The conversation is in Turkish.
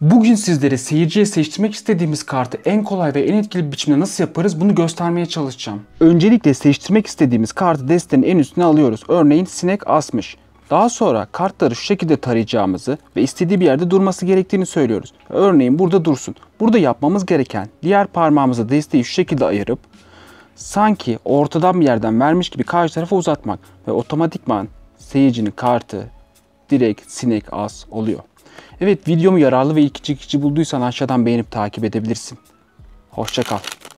Bugün sizlere seyirciye seçtirmek istediğimiz kartı en kolay ve en etkili biçimde nasıl yaparız bunu göstermeye çalışacağım. Öncelikle seçtirmek istediğimiz kartı destenin en üstüne alıyoruz. Örneğin sinek asmış. Daha sonra kartları şu şekilde tarayacağımızı ve istediği bir yerde durması gerektiğini söylüyoruz. Örneğin burada dursun. Burada yapmamız gereken diğer parmağımızı desteği şu şekilde ayırıp sanki ortadan bir yerden vermiş gibi karşı tarafa uzatmak ve otomatikman seyircinin kartı direkt sinek as oluyor. Evet videomu yararlı ve ilgi çekici bulduysan aşağıdan beğenip takip edebilirsin. Hoşçakal.